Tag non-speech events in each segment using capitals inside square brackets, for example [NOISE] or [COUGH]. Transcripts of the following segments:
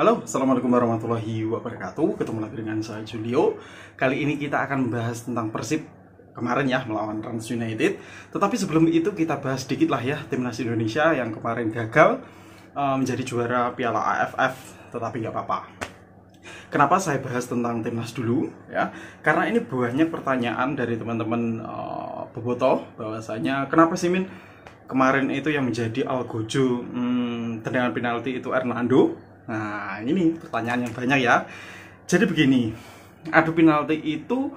Halo, Assalamualaikum warahmatullahi wabarakatuh Ketemu lagi dengan saya Julio Kali ini kita akan membahas tentang Persib Kemarin ya, melawan Trans United Tetapi sebelum itu kita bahas sedikit lah ya Timnas Indonesia yang kemarin gagal eh, Menjadi juara Piala AFF Tetapi nggak apa-apa Kenapa saya bahas tentang timnas dulu ya? Karena ini banyak pertanyaan dari teman-teman uh, Boboto bahwasanya kenapa sih Min kemarin itu yang menjadi algojo hmm, tendangan penalti itu Hernando Nah, ini pertanyaan yang banyak ya. Jadi begini, adu penalti itu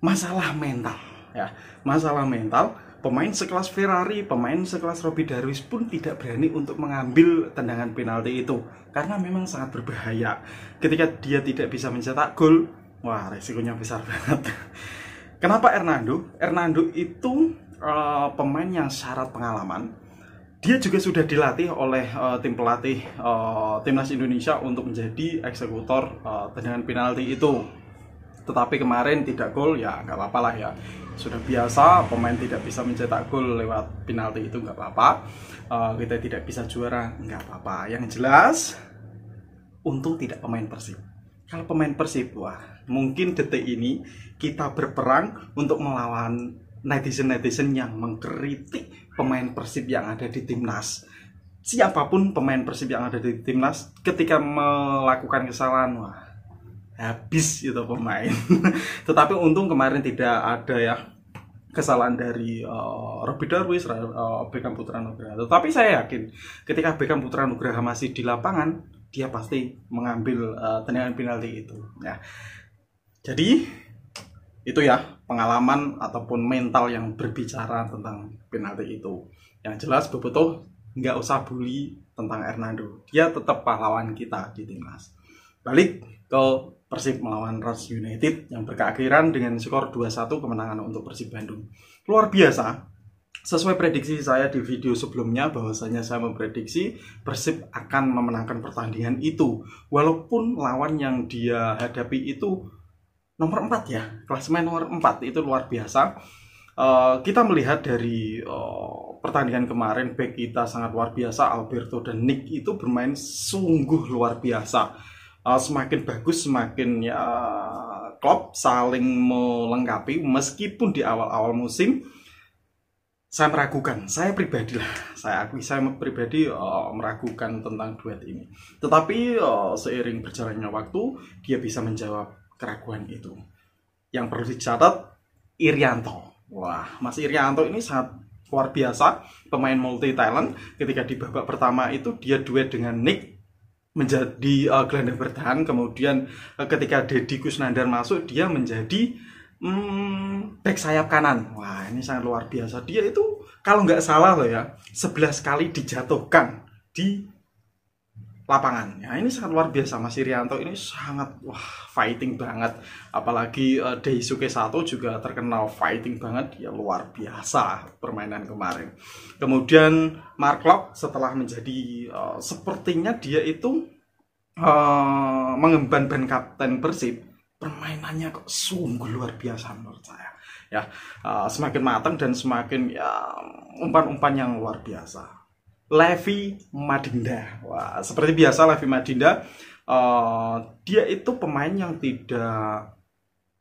masalah mental ya. Masalah mental pemain sekelas Ferrari, pemain sekelas Robbie Darwis pun tidak berani untuk mengambil tendangan penalti itu karena memang sangat berbahaya. Ketika dia tidak bisa mencetak gol, wah resikonya besar [LAUGHS] banget. Kenapa Hernando? Hernando itu uh, pemain yang syarat pengalaman, dia juga sudah dilatih oleh uh, tim pelatih uh, timnas Indonesia untuk menjadi eksekutor uh, tendangan penalti itu. Tetapi kemarin tidak gol ya nggak apa-apa lah ya. Sudah biasa pemain tidak bisa mencetak gol lewat penalti itu nggak apa-apa. Uh, kita tidak bisa juara nggak apa-apa. Yang jelas untung tidak pemain Persib. Kalau pemain Persib wah mungkin detik ini kita berperang untuk melawan netizen-netizen yang mengkritik pemain Persib yang ada di timnas siapapun pemain Persib yang ada di timnas ketika melakukan kesalahan wah habis itu pemain [LAUGHS] tetapi untung kemarin tidak ada ya kesalahan dari uh, eh, Robby Darwis, uh, Beckham Putra Nugraha. Tetapi saya yakin ketika Beckham Putra Nugraha masih di lapangan, dia pasti mengambil uh, tendangan penalti itu. Ya. Jadi itu ya pengalaman ataupun mental yang berbicara tentang penalti itu yang jelas Bobotoh nggak usah bully tentang Hernando dia tetap pahlawan kita di timnas balik ke Persib melawan Rush United yang berkeakhiran dengan skor 2-1 kemenangan untuk Persib Bandung luar biasa sesuai prediksi saya di video sebelumnya bahwasanya saya memprediksi Persib akan memenangkan pertandingan itu walaupun lawan yang dia hadapi itu nomor 4 ya klasemen nomor 4 itu luar biasa Uh, kita melihat dari uh, pertandingan kemarin back kita sangat luar biasa Alberto dan Nick itu bermain sungguh luar biasa uh, semakin bagus semakin ya Klopp saling melengkapi meskipun di awal-awal musim saya meragukan saya pribadi lah saya akui saya pribadi uh, meragukan tentang duet ini tetapi uh, seiring berjalannya waktu dia bisa menjawab keraguan itu. Yang perlu dicatat Irianto. Wah, Mas Irianto ini sangat luar biasa, pemain multi talent. Ketika di babak pertama itu dia duet dengan Nick menjadi uh, gelandang bertahan, kemudian uh, ketika Deddy Kusnandar masuk dia menjadi hmm, back sayap kanan. Wah, ini sangat luar biasa. Dia itu kalau nggak salah loh ya, 11 kali dijatuhkan di lapangan. Ya, ini sangat luar biasa Mas Irianto ini sangat wah fighting banget. Apalagi uh, Daisuke Sato juga terkenal fighting banget, ya luar biasa permainan kemarin. Kemudian Mark Locke setelah menjadi uh, sepertinya dia itu uh, mengemban ban kapten Persib, permainannya kok sungguh luar biasa menurut saya. Ya, uh, semakin matang dan semakin ya umpan-umpan yang luar biasa Levi Madinda. Wah, seperti biasa Levi Madinda uh, dia itu pemain yang tidak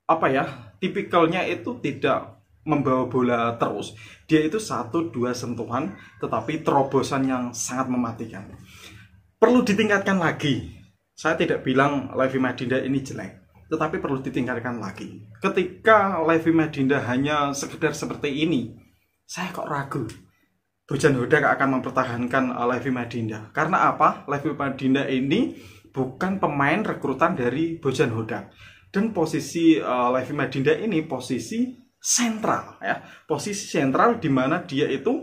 apa ya, tipikalnya itu tidak membawa bola terus. Dia itu satu dua sentuhan tetapi terobosan yang sangat mematikan. Perlu ditingkatkan lagi. Saya tidak bilang Levi Madinda ini jelek, tetapi perlu ditingkatkan lagi. Ketika Levi Madinda hanya sekedar seperti ini, saya kok ragu Burjan Hodak akan mempertahankan uh, eh, Levi Madinda. Karena apa? Levi Madinda ini bukan pemain rekrutan dari Bojan Hodak. Dan posisi uh, eh, Levi Madinda ini posisi sentral ya. Posisi sentral di mana dia itu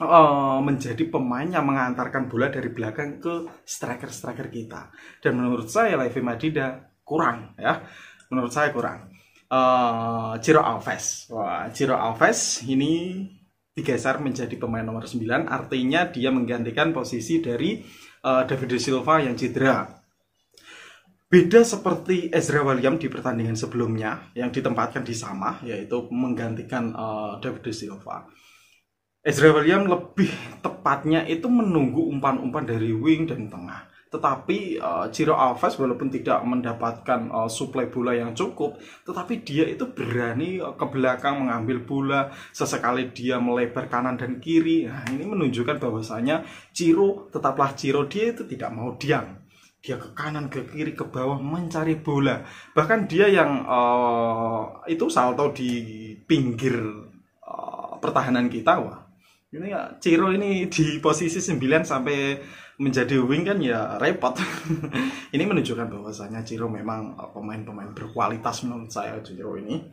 uh, menjadi pemain yang mengantarkan bola dari belakang ke striker-striker kita. Dan menurut saya Levi Madinda kurang ya. Menurut saya kurang. Uh, Ciro Alves. Wah, Ciro Alves ini digeser menjadi pemain nomor 9 artinya dia menggantikan posisi dari uh, David Silva yang cedera. Beda seperti Ezra William di pertandingan sebelumnya yang ditempatkan di sama yaitu menggantikan uh, David Silva. Ezra William lebih tepatnya itu menunggu umpan-umpan dari wing dan tengah. Tetapi uh, Ciro Alves walaupun tidak mendapatkan uh, suplai bola yang cukup, tetapi dia itu berani uh, ke belakang mengambil bola sesekali dia melebar kanan dan kiri. Nah, ini menunjukkan bahwasanya Ciro tetaplah Ciro, dia itu tidak mau diam dia ke kanan ke kiri ke bawah mencari bola bahkan dia yang uh, itu salto di pinggir uh, pertahanan kita wah ini ya Ciro ini di posisi 9 sampai menjadi wing kan ya repot [LAUGHS] ini menunjukkan bahwasanya Ciro memang eh, pemain-pemain berkualitas menurut saya Ciro ini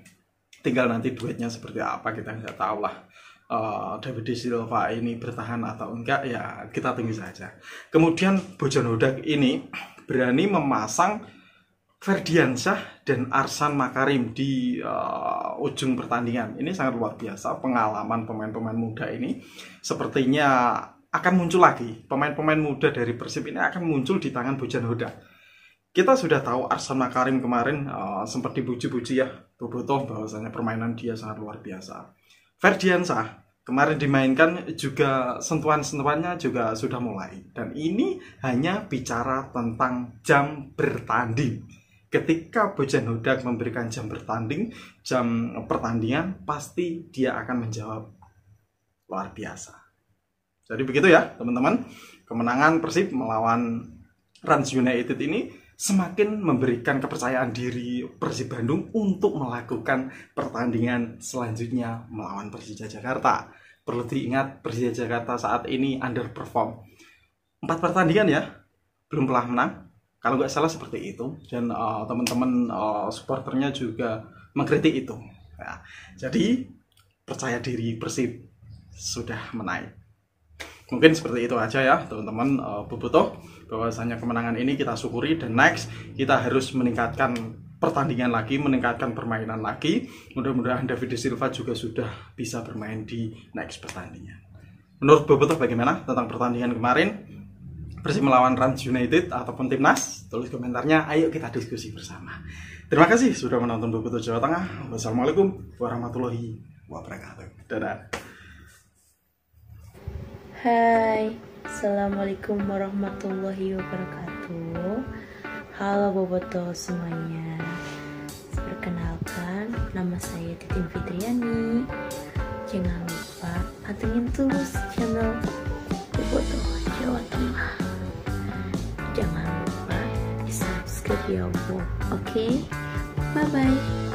tinggal nanti duetnya seperti apa kita nggak tahu lah uh, David Silva ini bertahan atau enggak ya kita tunggu saja kemudian Bojan Hodak ini [CLEARS THROAT] berani memasang Ferdiansyah dan Arsan Makarim di uh, ujung pertandingan. Ini sangat luar biasa pengalaman pemain-pemain muda ini. Sepertinya akan muncul lagi. Pemain-pemain muda dari Persib ini akan muncul di tangan Bojan Hoda. Kita sudah tahu Arsan Makarim kemarin uh, sempat dibuji puji ya Bobotoh bahwasanya permainan dia sangat luar biasa. Ferdiansyah kemarin dimainkan juga sentuhan-sentuhannya juga sudah mulai dan ini hanya bicara tentang jam bertanding ketika Bojan Hodak memberikan jam bertanding, jam eh, pertandingan, pasti dia akan menjawab luar biasa. Jadi begitu ya, teman-teman. Kemenangan Persib melawan Rans United ini semakin memberikan kepercayaan diri Persib Bandung untuk melakukan pertandingan selanjutnya melawan Persija Jakarta. Perlu diingat Persija Jakarta saat ini underperform. Empat pertandingan ya, belum pernah menang, kalau nggak salah seperti itu dan uh, teman-teman uh, supporternya juga mengkritik itu ya. jadi percaya diri Persib sudah menaik mungkin seperti itu aja ya teman-teman uh, eh, Boboto bahwasanya kemenangan ini kita syukuri dan next kita harus meningkatkan pertandingan lagi, meningkatkan permainan lagi. Mudah-mudahan David Silva juga sudah bisa bermain di next pertandingan. Menurut Bobotoh bagaimana tentang pertandingan kemarin? Persib melawan Rans United ataupun Timnas? Tulis komentarnya, ayo kita diskusi bersama. Terima kasih sudah menonton Buku Jawa Tengah. Wassalamualaikum warahmatullahi wabarakatuh. Dadah. Hai, Assalamualaikum warahmatullahi wabarakatuh. Halo Boboto semuanya. Perkenalkan, nama saya Titin Fitriani. Jangan lupa pantengin terus channel Boboto Jawa Tengah. your work okay bye bye